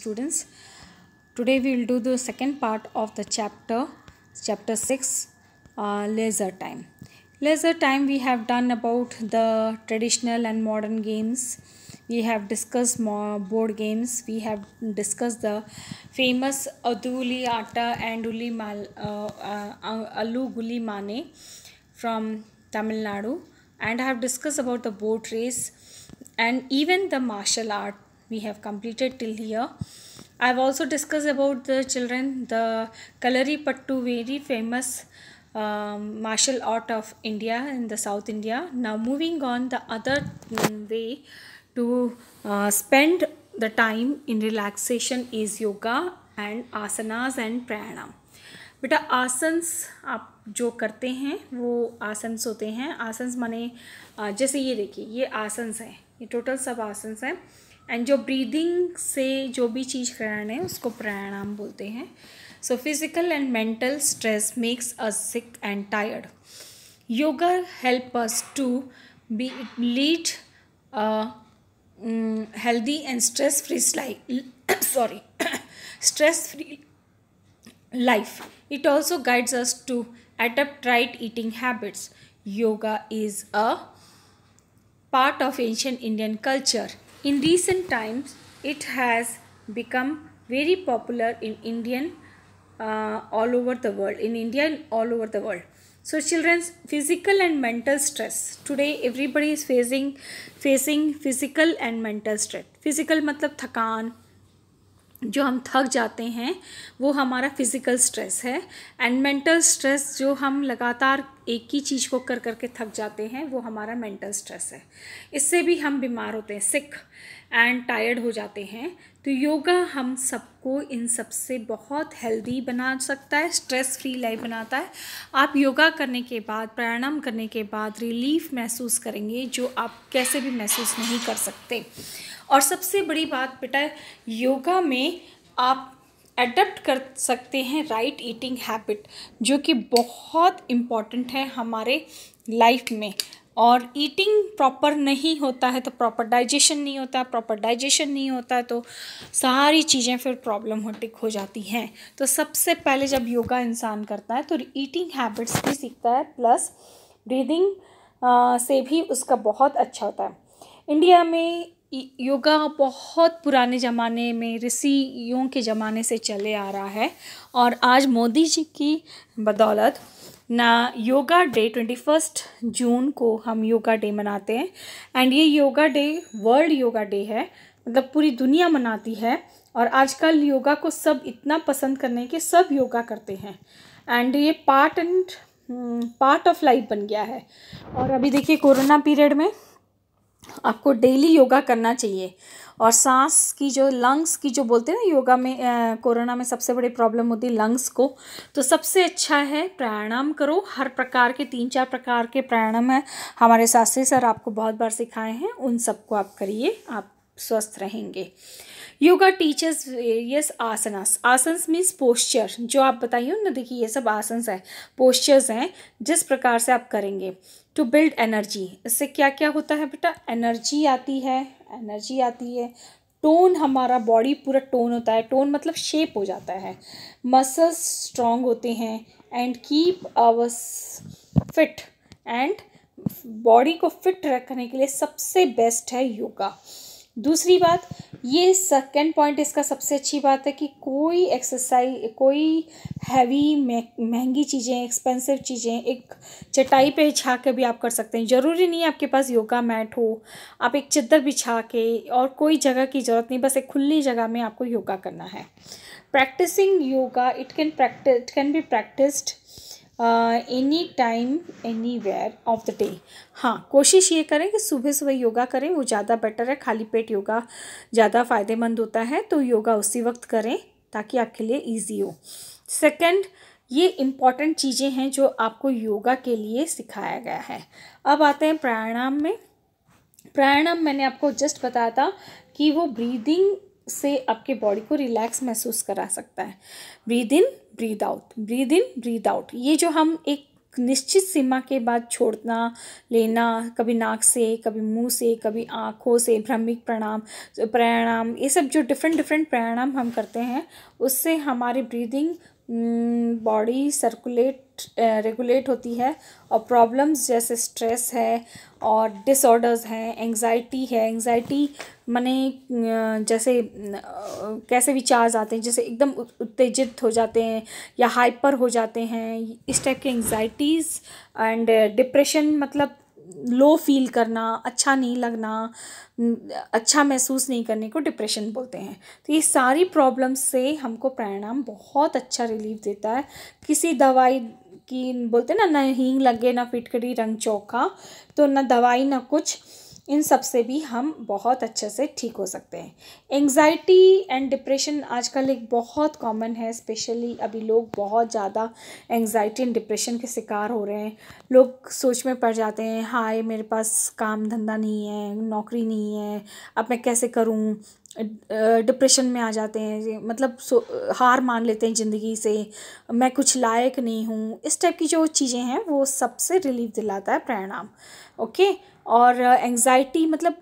students today we will do the second part of the chapter chapter 6 uh, laser time laser time we have done about the traditional and modern games we have discussed more board games we have discussed the famous aduli atta and uli mal uh, uh, uh alu guli mane from tamil nadu and i have discussed about the boat race and even the martial art we have completed till here i have also discussed about the children the kalari pattu very famous um, martial art of india in the south india now moving on the other way to uh, spend the time in relaxation is yoga and asanas and pranayam बेटा आसन्स आप जो करते हैं वो आसन्स होते हैं आसन्स माने जैसे ये देखिए ये आसन्स हैं ये टोटल सब आसन्स हैं एंड जो ब्रीदिंग से जो भी चीज़ कराना है उसको प्राणायाम बोलते हैं so physical and mental stress makes us sick and tired yoga help us to be lead healthy and stress free life sorry stress free life it also guides us to adapt right eating habits yoga is a part of ancient Indian culture In recent times, it has become very popular in Indian uh, all over the world, in India and all over the world. So children's physical and mental stress. Today everybody is facing facing physical and mental stress. Physical matlab थकान जो हम थक जाते हैं वो हमारा physical stress है and mental stress जो हम लगातार एक ही चीज़ को कर करके थक जाते हैं वो हमारा मेंटल स्ट्रेस है इससे भी हम बीमार होते हैं सिक एंड टायर्ड हो जाते हैं तो योगा हम सबको इन सब से बहुत हेल्दी बना सकता है स्ट्रेस फ्री लाइफ बनाता है आप योगा करने के बाद प्राणायाम करने के बाद रिलीफ महसूस करेंगे जो आप कैसे भी महसूस नहीं कर सकते और सबसे बड़ी बात बेटा योगा में आप एडप्ट कर सकते हैं राइट ईटिंग हैबिट जो कि बहुत इम्पॉर्टेंट है हमारे लाइफ में और ईटिंग प्रॉपर नहीं होता है तो प्रॉपर डाइजेशन नहीं होता प्रॉपर डाइजेशन नहीं होता तो सारी चीज़ें फिर प्रॉब्लम होटिक हो जाती हैं तो सबसे पहले जब योगा इंसान करता है तो ईटिंग हैबिट्स भी सीखता है प्लस ब्रीदिंग से भी उसका बहुत अच्छा होता है इंडिया में योगा बहुत पुराने ज़माने में ऋषियों के ज़माने से चले आ रहा है और आज मोदी जी की बदौलत ना yoga day twenty first June को हम योगा डे मनाते हैं एंड ये yoga day world yoga day है मतलब पूरी दुनिया मनाती है और आजकल योगा को सब इतना पसंद करने के सब योगा करते हैं एंड ये part and hmm, part of life बन गया है और अभी देखिए कोरोना पीरियड में आपको डेली योगा करना चाहिए और सांस की जो लंग्स की जो बोलते हैं ना योगा में कोरोना में सबसे बड़ी प्रॉब्लम होती है लंग्स को तो सबसे अच्छा है प्राणायाम करो हर प्रकार के तीन चार प्रकार के प्राणायाम है हमारे शास्त्री सर आपको बहुत बार सिखाए हैं उन सबको आप करिए आप स्वस्थ रहेंगे yoga teachers various asanas asanas means posture जो आप बताइए ना देखिए ये सब आसन्स है पोस्चर्स हैं जिस प्रकार से आप करेंगे टू बिल्ड एनर्जी इससे क्या क्या होता है बेटा एनर्जी आती है एनर्जी आती है टोन हमारा बॉडी पूरा टोन होता है टोन मतलब शेप हो जाता है मसल्स स्ट्रॉन्ग होते हैं and keep ours fit and body को फिट रखने के लिए सबसे बेस्ट है योगा दूसरी बात ये सेकेंड पॉइंट इसका सबसे अच्छी बात है कि कोई एक्सरसाइज कोई हैवी महंगी चीज़ें एक्सपेंसिव चीज़ें एक चटाई पे बिछा के भी आप कर सकते हैं ज़रूरी नहीं है आपके पास योगा मैट हो आप एक चद्दर बिछा के और कोई जगह की ज़रूरत नहीं बस एक खुली जगह में आपको योगा करना है practising yoga it can practise it can be practised any time anywhere of the day हाँ कोशिश ये करें कि सुबह सुबह योगा करें वो ज़्यादा बेटर है खाली पेट योगा ज़्यादा फ़ायदेमंद होता है तो योगा उसी वक्त करें ताकि आपके लिए ईजी हो सेकेंड ये इम्पॉर्टेंट चीज़ें हैं जो आपको योगा के लिए सिखाया गया है अब आते हैं प्राणायाम में प्राणायाम मैंने आपको जस्ट बताया था कि वो ब्रीदिंग से आपके बॉडी को रिलैक्स महसूस करा सकता है breathe in breathe out breathe in breathe out ये जो हम एक निश्चित सीमा के बाद छोड़ना लेना कभी नाक से कभी मुंह से कभी आँखों से भ्रमिक प्रणाम प्राणायाम ये सब जो डिफरेंट डिफरेंट प्राणायाम हम करते हैं उससे हमारी ब्रीदिंग बॉडी सर्कुलेट रेगुलेट होती है और प्रॉब्लम्स जैसे स्ट्रेस है और डिसऑर्डर्स हैं एंजाइटी है एंजाइटी माने जैसे कैसे विचार आते हैं जैसे एकदम उत्तेजित हो जाते हैं या हाइपर हो जाते हैं इस टाइप के एंजाइटीज़ एंड डिप्रेशन मतलब लो फील करना अच्छा नहीं लगना अच्छा महसूस नहीं करने को डिप्रेशन बोलते हैं तो ये सारी प्रॉब्लम्स से हमको प्राणायाम बहुत अच्छा रिलीफ देता है किसी दवाई की बोलते ना ना हींग लगे ना फिटकड़ी रंग चौका तो ना दवाई ना कुछ इन सब से भी हम बहुत अच्छे से ठीक हो सकते हैं एंग्जाइटी एंड डिप्रेशन आजकल एक बहुत कॉमन है स्पेशली अभी लोग बहुत ज़्यादा एंग्जाइटी एंड डिप्रेशन के शिकार हो रहे हैं लोग सोच में पड़ जाते हैं हाय मेरे पास काम धंधा नहीं है नौकरी नहीं है अब मैं कैसे करूँ डिप्रेशन में आ जाते हैं मतलब हार मान लेते हैं ज़िंदगी से मैं कुछ लायक नहीं हूँ इस टाइप की जो चीज़ें हैं वो सबसे रिलीफ दिलाता है प्रणाम ओके और एंग्ज़ाइटी मतलब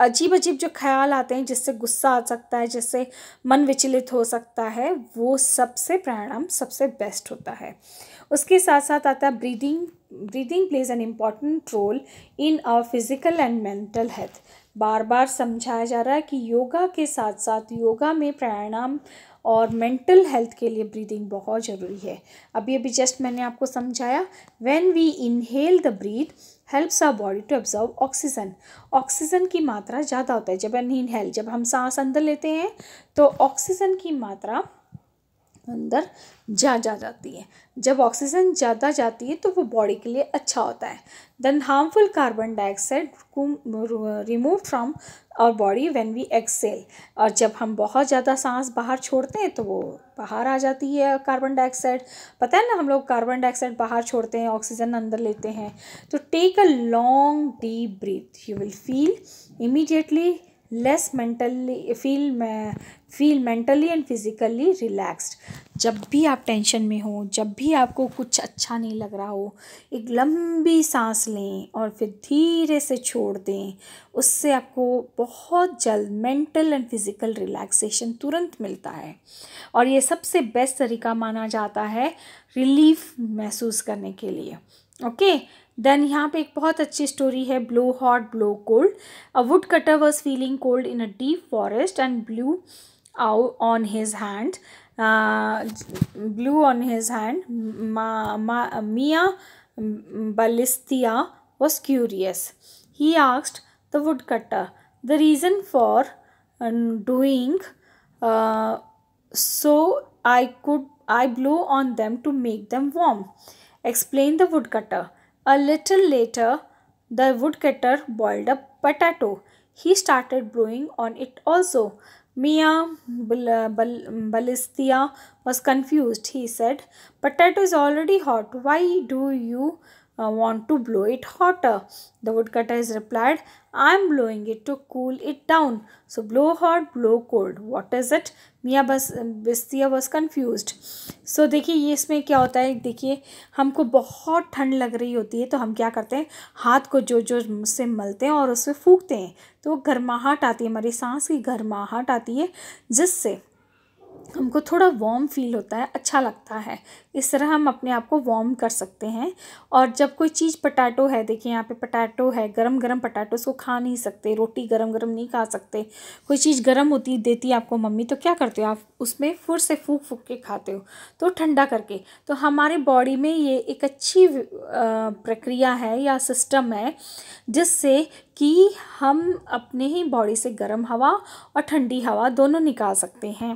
अजीब अजीब जो ख्याल आते हैं जिससे गुस्सा आ सकता है जिससे मन विचलित हो सकता है वो सबसे प्राणायाम सबसे बेस्ट होता है उसके साथ साथ आता है breathing breathing plays an important role in our physical and mental health बार बार समझाया जा रहा है कि योगा के साथ साथ योगा में प्राणायाम और मेंटल हेल्थ के लिए ब्रीदिंग बहुत ज़रूरी है अभी अभी जस्ट मैंने आपको समझाया when we inhale the breath helps our body to observe oxygen oxygen की मात्रा ज़्यादा होता है जब इनहेल जब हम सांस अंदर लेते हैं तो ऑक्सीजन की मात्रा अंदर जा जा जाती है जब ऑक्सीजन ज़्यादा जाती है तो वो बॉडी के लिए अच्छा होता है then harmful carbon dioxide remove from our body when we exhale और जब हम बहुत ज़्यादा सांस बाहर छोड़ते हैं तो वो बाहर आ जाती है कार्बन डाइऑक्साइड पता है ना हम लोग कार्बन डाइऑक्साइड बाहर छोड़ते हैं ऑक्सीजन अंदर लेते हैं तो take a long deep breath you will feel immediately less mentally feel feel mentally and physically relaxed जब भी आप टेंशन में हो जब भी आपको कुछ अच्छा नहीं लग रहा हो एक लंबी सांस लें और फिर धीरे से छोड़ दें उससे आपको बहुत जल्द मेंटल एंड फिज़िकल रिलैक्सेशन तुरंत मिलता है और ये सबसे बेस्ट तरीका माना जाता है रिलीफ महसूस करने के लिए ओके okay? देन यहाँ पे एक बहुत अच्छी स्टोरी है blow hot blow cold a wood cutter was feeling cold in a deep forest and blew ow on his hand blew on his hand मिया बलिस्तिया was curious he asked the wood cutter the reason for doing I could I i on them to make them warm explain the wood cutter A little later, the woodcutter boiled a potato. He started brewing on it also. Mia Ballistia was confused. He said, Potato is already hot. Why do you uh, want to blow it hotter. The woodcutter is replied, I am blowing it to cool it down. So blow hot, blow cold. What is it? मियाँ बस बस्तिया बस confuse सो देखिए ये इसमें क्या होता है देखिए हमको बहुत ठंड लग रही होती है तो हम क्या करते हैं हाथ को जो जो से मलते हैं और उसमें फूकते हैं तो गर्माहट आती है हमारी सांस की गर्माहट आती है जिससे हमको थोड़ा वार्म फील होता है अच्छा लगता है इस तरह हम अपने आप को वार्म कर सकते हैं और जब कोई चीज़ पटाटो है देखिए यहाँ पे पटाटो है गरम गरम पटाटो उसको खा नहीं सकते रोटी गरम गरम नहीं खा सकते कोई चीज़ गरम होती देती है आपको मम्मी तो क्या करते हो आप उसमें फुर से फूक फूक के खाते हो तो ठंडा करके तो हमारे बॉडी में ये एक अच्छी प्रक्रिया है या सिस्टम है जिससे कि हम अपने ही बॉडी से गर्म हवा और ठंडी हवा दोनों निकाल सकते हैं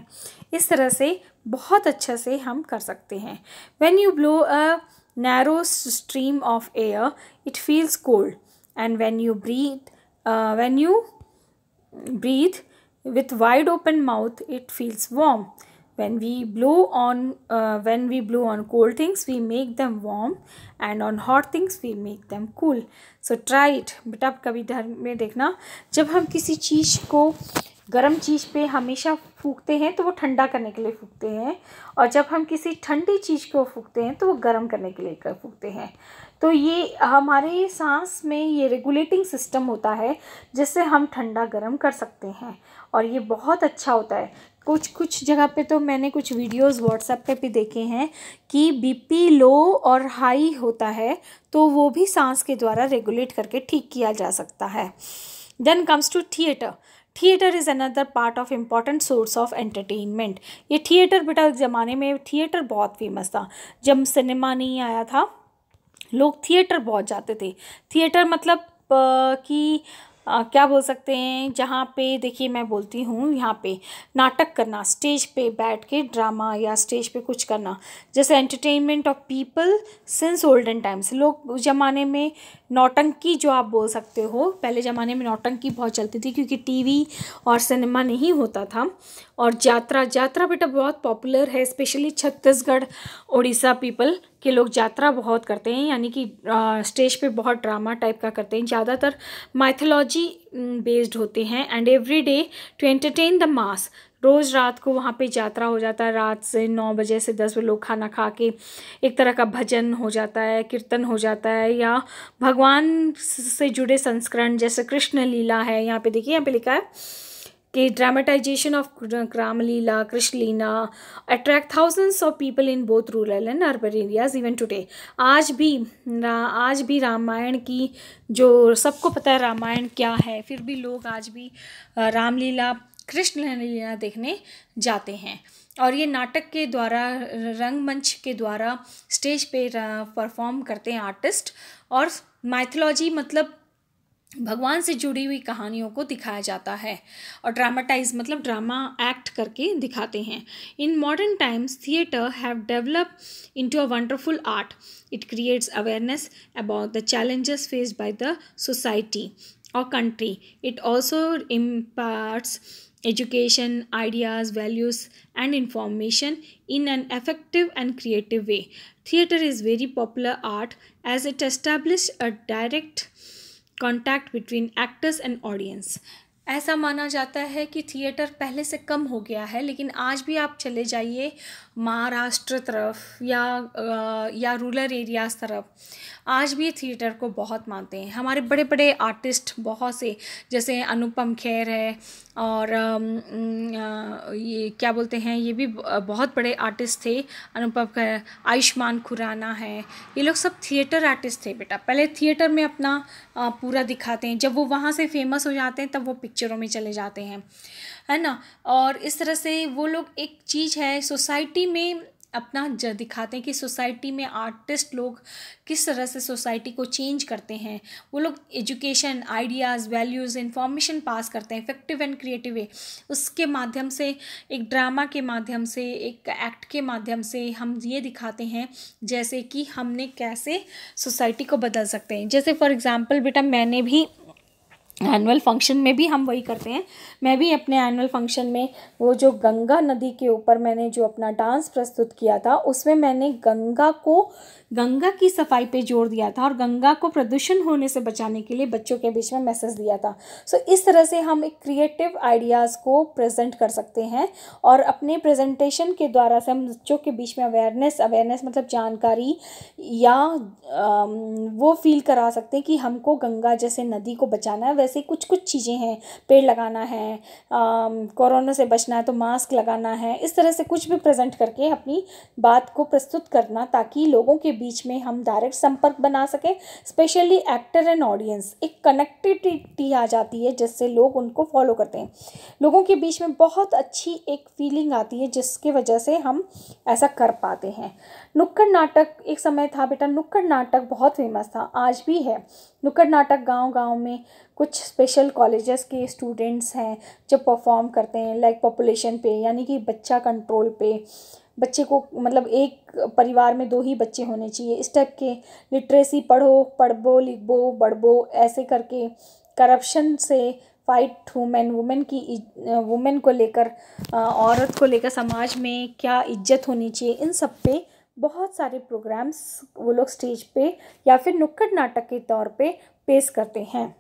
इस तरह से बहुत अच्छे से हम कर सकते हैं when you blow a narrow stream of air it feels cold and when you breathe when you breathe with wide open mouth it feels warm when we blow on uh, when we blow on cold things we make them warm and on hot things we make them cool so try it but ab kabhi dhar mein dekhna jab hum kisi cheez ko गर्म चीज़ पे हमेशा फूकते हैं तो वो ठंडा करने के लिए फूकते हैं और जब हम किसी ठंडी चीज़ को फूकते हैं तो वो गर्म करने के लिए कर फूकते हैं तो ये हमारे सांस में ये रेगुलेटिंग सिस्टम होता है जिससे हम ठंडा गर्म कर सकते हैं और ये बहुत अच्छा होता है कुछ कुछ जगह पे तो मैंने कुछ वीडियोस व्हाट्सएप पे भी देखे हैं कि बीपी लो और हाई होता है तो वो भी सांस के द्वारा रेगुलेट करके ठीक किया जा सकता है then comes to theatre theatre is another part of important source of entertainment ये थिएटर बेटा एक ज़माने में थिएटर बहुत फेमस था जब सिनेमा नहीं आया था लोग थिएटर बहुत जाते थे थिएटर मतलब कि आ, क्या बोल सकते हैं जहाँ पे देखिए मैं बोलती हूँ यहाँ पे नाटक करना स्टेज पे बैठ के ड्रामा या स्टेज पे कुछ करना जैसे entertainment of people since olden times लोग उस ज़माने में नौटंकी जो आप बोल सकते हो पहले ज़माने में नौटंकी बहुत चलती थी क्योंकि टीवी और सिनेमा नहीं होता था और यात्रा यात्रा बेटा बहुत पॉपुलर है स्पेशली छत्तीसगढ़ उड़ीसा पीपल के लोग यात्रा बहुत करते हैं यानी कि स्टेज पे बहुत ड्रामा टाइप का करते हैं ज़्यादातर माइथोलॉजी बेस्ड होते हैं and every day to entertain the mass रोज़ रात को वहाँ पे यात्रा हो जाता है रात से नौ बजे से दस बजे लोग खाना खा के एक तरह का भजन हो जाता है कीर्तन हो जाता है या भगवान से जुड़े संस्करण जैसे कृष्ण लीला है यहाँ पे देखिए यहाँ पे लिखा है के dramatisation of Ramlila lila Krishna lila attract thousands of people in both rural and urban areas even today आज भी आज भी रामायण की जो सबको पता है रामायण क्या है फिर भी लोग आज भी रामलीला कृष्ण लीला देखने जाते हैं और ये नाटक के द्वारा रंगमंच के द्वारा स्टेज पे परफॉर्म करते हैं आर्टिस्ट और माइथोलॉजी मतलब भगवान से जुड़ी हुई कहानियों को दिखाया जाता है और ड्रामाटाइज मतलब ड्रामा एक्ट करके दिखाते हैं in modern times theatre have develop into a wonderful art it creates awareness about the challenges faced by the society or country it also imparts education ideas values and information in an effective and creative way theatre is very popular art as it established a direct contact between actors and audience ऐसा माना जाता है कि theatre पहले से कम हो गया है लेकिन आज भी आप चले जाइए महाराष्ट्र तरफ या आ, या रूरल एरियाज़ तरफ आज भी थिएटर को बहुत मानते हैं हमारे बड़े बड़े आर्टिस्ट बहुत से जैसे अनुपम खेर है और ये क्या बोलते हैं ये भी बहुत बड़े आर्टिस्ट थे अनुपम खेर आयुष्मान खुराना है ये लोग सब थिएटर आर्टिस्ट थे बेटा पहले थिएटर में अपना पूरा दिखाते हैं जब वो वहाँ से फेमस हो जाते हैं तब वो पिक्चरों में चले जाते हैं है ना और इस तरह से वो लोग एक चीज़ है सोसाइटी में अपना ज दिखाते हैं कि सोसाइटी में आर्टिस्ट लोग किस तरह से सोसाइटी को चेंज करते हैं वो लोग education ideas values information pass करते हैं इफेक्टिव एंड क्रिएटिव वे उसके माध्यम से एक ड्रामा के माध्यम से एक एक्ट के माध्यम से हम ये दिखाते हैं जैसे कि हमने कैसे सोसाइटी को बदल सकते हैं जैसे फॉर एग्ज़ाम्पल बेटा मैंने भी एनुअल फंक्शन में भी हम वही करते हैं मैं भी अपने एनुअल फंक्शन में वो जो गंगा नदी के ऊपर मैंने जो अपना डांस प्रस्तुत किया था उसमें मैंने गंगा को गंगा की सफाई पे जोर दिया था और गंगा को प्रदूषण होने से बचाने के लिए बच्चों के बीच में मैसेज दिया था सो so, इस तरह से हम एक क्रिएटिव आइडियाज़ को प्रेजेंट कर सकते हैं और अपने प्रेजेंटेशन के द्वारा से हम बच्चों के बीच में अवेयरनेस अवेयरनेस मतलब जानकारी या आ, um, वो फील करा सकते हैं कि हमको गंगा जैसे नदी को बचाना है वैसे कुछ कुछ चीज़ें हैं पेड़ लगाना है कोरोना um, से बचना है तो मास्क लगाना है इस तरह से कुछ भी प्रेजेंट करके अपनी बात को प्रस्तुत करना ताकि लोगों के बीच में हम डायरेक्ट संपर्क बना सकें स्पेशली एक्टर एंड ऑडियंस एक कनेक्टिविटी आ जाती है जिससे लोग उनको फॉलो करते हैं लोगों के बीच में बहुत अच्छी एक फीलिंग आती है जिसकी वजह से हम ऐसा कर पाते हैं नुक्कड़ नाटक एक समय था बेटा नुक्कड़ नाटक बहुत फेमस था आज भी है नुक्कड़ नाटक गाँव गाँव में कुछ स्पेशल कॉलेजेस के स्टूडेंट्स हैं जो परफॉर्म करते हैं लाइक पॉपुलेशन पे यानी कि बच्चा कंट्रोल पे बच्चे को मतलब एक परिवार में दो ही बच्चे होने चाहिए इस टाइप के लिटरेसी पढ़ो पढ़बो लिखबो बढ़बो ऐसे करके करप्शन से फाइट वुमेन वुमेन की वुमेन को लेकर औरत को लेकर समाज में क्या इज्जत होनी चाहिए इन सब पे बहुत सारे प्रोग्राम्स वो लोग स्टेज पे या फिर नुक्कड़ नाटक के तौर पे पेश करते हैं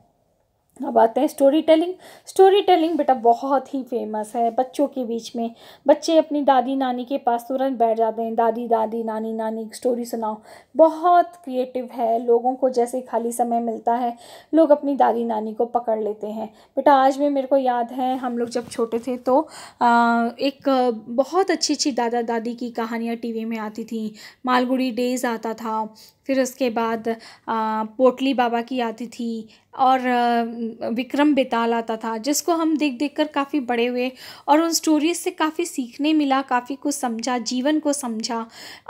अब आते हैं स्टोरी टेलिंग स्टोरी टेलिंग बेटा बहुत ही फेमस है बच्चों के बीच में बच्चे अपनी दादी नानी के पास तुरंत बैठ जाते हैं दादी दादी नानी नानी स्टोरी सुनाओ बहुत क्रिएटिव है लोगों को जैसे खाली समय मिलता है लोग अपनी दादी नानी को पकड़ लेते हैं बेटा आज भी मेरे को याद है हम लोग जब छोटे थे तो आ, एक बहुत अच्छी अच्छी दादा दादी की कहानियाँ टी में आती थी मालगुड़ी डेज़ आता था फिर उसके बाद पोटली बाबा की आती थी और विक्रम बेताल आता था जिसको हम देख देख कर काफ़ी बड़े हुए और उन स्टोरीज से काफ़ी सीखने मिला काफ़ी कुछ समझा जीवन को समझा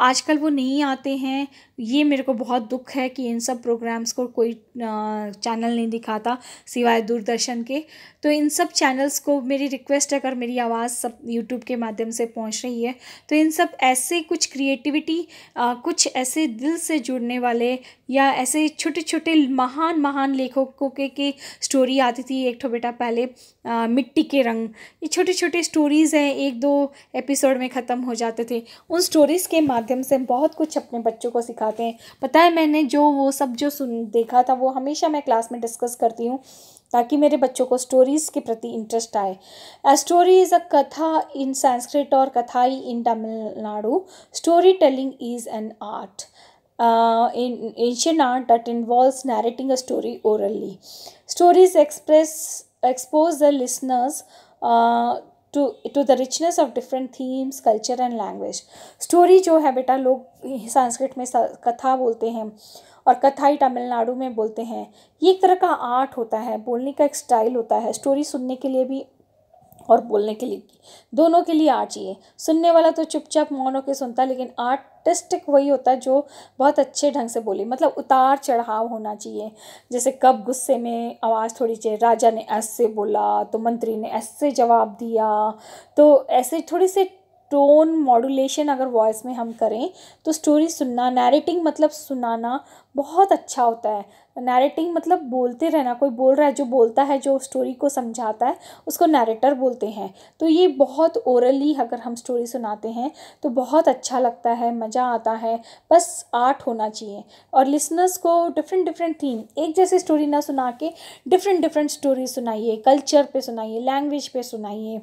आजकल वो नहीं आते हैं ये मेरे को बहुत दुख है कि इन सब प्रोग्राम्स को कोई चैनल नहीं दिखाता सिवाय दूरदर्शन के तो इन सब चैनल्स को मेरी रिक्वेस्ट है अगर मेरी आवाज़ सब यूट्यूब के माध्यम से पहुंच रही है तो इन सब ऐसे कुछ क्रिएटिविटी कुछ ऐसे दिल से जुड़ने वाले या ऐसे छोटे छोटे महान महान लेखकों के की स्टोरी आती थी एक ठो बेटा पहले आ, मिट्टी के रंग ये छोटे छोटे स्टोरीज़ हैं एक दो एपिसोड में ख़त्म हो जाते थे उन स्टोरीज़ के माध्यम से बहुत कुछ अपने बच्चों को सिखाते हैं पता है मैंने जो वो सब जो सुन देखा था वो हमेशा मैं क्लास में डिस्कस करती हूँ ताकि मेरे बच्चों को स्टोरीज के प्रति इंटरेस्ट आए अ स्टोरी इज़ अ कथा इन संस्कृत और Kathai in Tamil Nadu storytelling is an art in Asian art that involve narrating a story orally stories express expose the listeners to to the richness of different themes culture and language story जो है बेटा लोग संस्कृत में कथा बोलते हैं और कथाई तमिलनाडु में बोलते हैं ये एक तरह का आर्ट होता है बोलने का एक स्टाइल होता है स्टोरी सुनने के लिए भी और बोलने के लिए दोनों के लिए आर्ट चाहिए सुनने वाला तो चुपचाप मौन होकर सुनता है लेकिन आर्टिस्टिक वही होता है जो बहुत अच्छे ढंग से बोले मतलब उतार चढ़ाव होना चाहिए जैसे कब गुस्से में आवाज़ थोड़ी चाहिए राजा ने ऐसे बोला तो मंत्री ने ऐसे जवाब दिया तो ऐसे थोड़ी सी टोन मॉडुलेशन अगर वॉइस में हम करें तो स्टोरी सुनना नैरेटिंग मतलब सुनाना बहुत अच्छा होता है नैरेटिंग मतलब बोलते रहना कोई बोल रहा है जो बोलता है जो स्टोरी को समझाता है उसको नैरेटर बोलते हैं तो ये बहुत ओरली अगर हम स्टोरी सुनाते हैं तो बहुत अच्छा लगता है मज़ा आता है बस आर्ट होना चाहिए और लिसनर्स को डिफरेंट डिफरेंट थीम एक जैसी स्टोरी ना सुना के डिफरेंट डिफरेंट स्टोरी सुनाइए कल्चर पे सुनाइए लैंग्वेज पे सुनाइए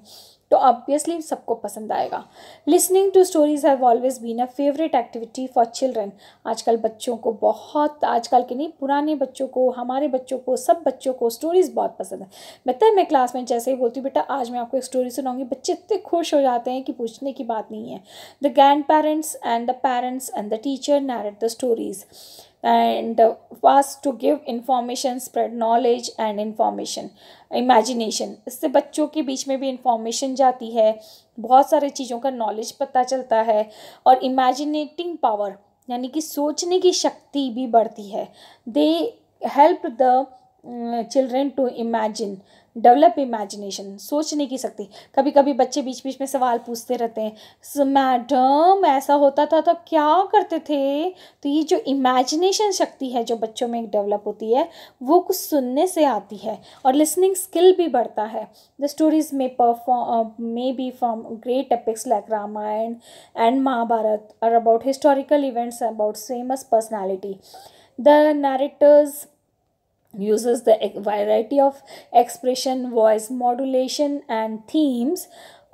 तो ऑब्वियसली सबको पसंद आएगा listening to stories have always been a favourite activity for children आजकल बच्चों को बहुत आजकल के नहीं पुराने बच्चों को हमारे बच्चों को सब बच्चों को स्टोरीज़ बहुत पसंद है बेहतर मैं क्लास में जैसे ही बोलती हूँ बेटा आज मैं आपको एक स्टोरी सुनाऊंगी बच्चे इतने खुश हो जाते हैं कि पूछने की बात नहीं है the grandparents and the parents and the teacher narrate the stories and was to give information spread knowledge and information imagination इससे बच्चों के बीच में भी information जाती है बहुत सारे चीज़ों का knowledge पता चलता है और imaginating power यानी कि सोचने की शक्ति भी बढ़ती है they help the children to imagine develop imagination सोचने की शक्ति कभी कभी बच्चे बीच बीच में सवाल पूछते रहते हैं मैडम ऐसा होता था तो क्या करते थे तो ये जो इमेजिनेशन शक्ति है जो बच्चों में डेवलप होती है वो कुछ सुनने से आती है और लिसनिंग स्किल भी बढ़ता है द स्टोरीज में perform may be from great topics like Ramayana and Mahabharata or about historical events about famous personality the narrators uses the variety of expression, voice modulation, and themes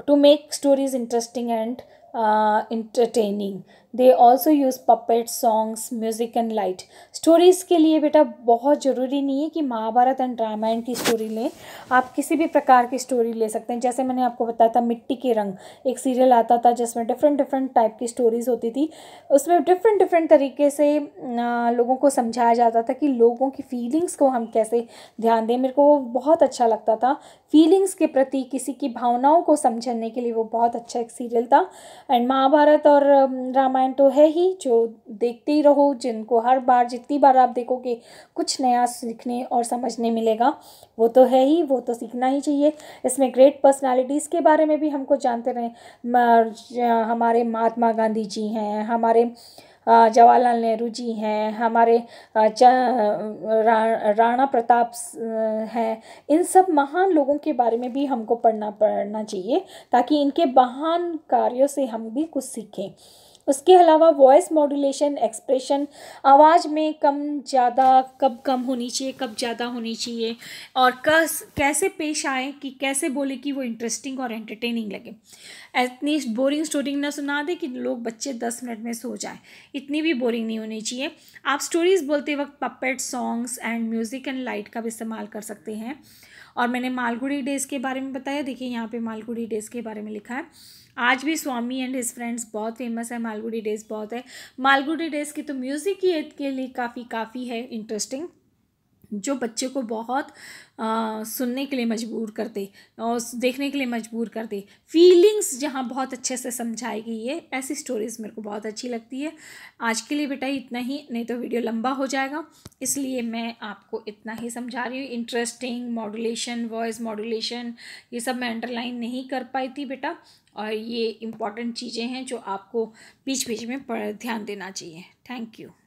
to make stories interesting and uh, entertaining. They also use puppet songs music and light stories के लिए बेटा बहुत ज़रूरी नहीं है कि Mahabharat and Ramayan की story लें आप किसी भी प्रकार की स्टोरी ले सकते हैं जैसे मैंने आपको बताया था मिट्टी के रंग एक सीरियल आता था जिसमें डिफरेंट डिफरेंट टाइप की स्टोरीज़ होती थी उसमें डिफरेंट डिफरेंट तरीके से लोगों को समझाया जाता था कि लोगों की फीलिंग्स को हम कैसे ध्यान दें मेरे को बहुत अच्छा लगता था फीलिंग्स के प्रति किसी की भावनाओं को समझने के लिए वो बहुत अच्छा एक सीरियल था एंड महाभारत और रामायण लाइन तो है ही जो देखते ही रहो जिनको हर बार जितनी बार आप देखोगे कुछ नया सीखने और समझने मिलेगा वो तो है ही वो तो सीखना ही चाहिए इसमें ग्रेट पर्सनालिटीज़ के बारे में भी हमको जानते रहे हमारे महात्मा गांधी जी हैं हमारे जवाहरलाल नेहरू जी हैं हमारे राणा प्रताप हैं इन सब महान लोगों के बारे में भी हमको पढ़ना पढ़ना चाहिए ताकि इनके महान कार्यों से हम भी कुछ सीखें उसके अलावा वॉइस मॉड्यूलेशन एक्सप्रेशन आवाज़ में कम ज़्यादा कब कम होनी चाहिए कब ज़्यादा होनी चाहिए और कस कैसे पेश आए कि कैसे बोले कि वो इंटरेस्टिंग और एंटरटेनिंग लगे इतनी बोरिंग स्टोरी ना सुना दे कि लोग बच्चे दस मिनट में सो जाए इतनी भी बोरिंग नहीं होनी चाहिए आप स्टोरीज़ बोलते वक्त puppet songs and music and light का भी इस्तेमाल कर सकते हैं और मैंने मालगुड़ी डेज के बारे में बताया देखिए यहाँ पे मालगुड़ी डेज के बारे में लिखा है आज भी स्वामी एंड हिज फ्रेंड्स बहुत फेमस है मालगुडी डेज बहुत है मालगुडी डेज की तो म्यूज़िक ही के लिए काफ़ी काफ़ी है इंटरेस्टिंग जो बच्चे को बहुत आ, सुनने के लिए मजबूर करते और देखने के लिए मजबूर करते फीलिंग्स जहाँ बहुत अच्छे से समझाई गई है ऐसी स्टोरीज़ मेरे को बहुत अच्छी लगती है आज के लिए बेटा इतना ही नहीं तो वीडियो लंबा हो जाएगा इसलिए मैं आपको इतना ही समझा रही हूँ इंटरेस्टिंग मॉडुलेशन वॉइस मॉडुलेशन ये सब मैं अंडरलाइन नहीं कर पाई थी बेटा और ये इम्पॉर्टेंट चीज़ें हैं जो आपको बीच बीच में ध्यान देना चाहिए थैंक यू